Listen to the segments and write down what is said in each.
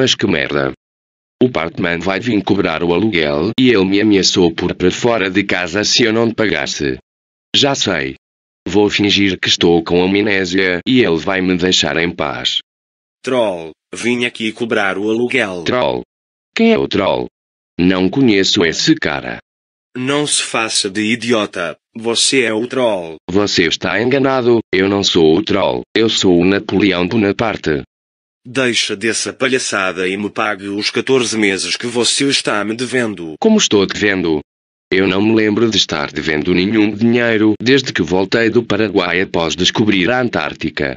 Mas que merda. O Parkman vai vir cobrar o aluguel e ele me ameaçou por para fora de casa se eu não pagasse. Já sei. Vou fingir que estou com amnésia e ele vai me deixar em paz. Troll, vim aqui cobrar o aluguel. Troll. Quem é o troll? Não conheço esse cara. Não se faça de idiota. Você é o troll. Você está enganado. Eu não sou o troll. Eu sou o Napoleão Bonaparte. Deixa dessa palhaçada e me pague os 14 meses que você está me devendo. Como estou devendo? Eu não me lembro de estar devendo nenhum dinheiro desde que voltei do Paraguai após descobrir a Antártica.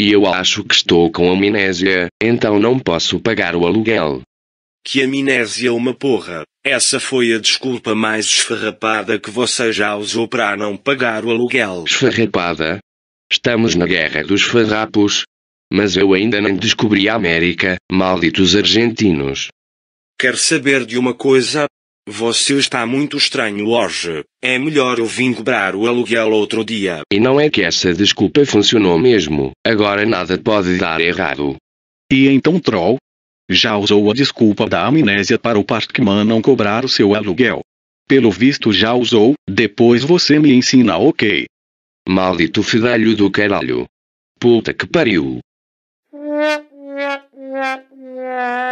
E eu acho que estou com amnésia, então não posso pagar o aluguel. Que amnésia uma porra. Essa foi a desculpa mais esfarrapada que você já usou para não pagar o aluguel. Esfarrapada? Estamos na guerra dos farrapos, mas eu ainda não descobri a América, malditos argentinos. Quer saber de uma coisa? Você está muito estranho hoje. É melhor eu vim cobrar o aluguel outro dia. E não é que essa desculpa funcionou mesmo. Agora nada pode dar errado. E então, Troll? Já usou a desculpa da amnésia para o Parkman não cobrar o seu aluguel. Pelo visto já usou, depois você me ensina, ok? Maldito fedelho do caralho. Puta que pariu. Yeah, yeah, yeah.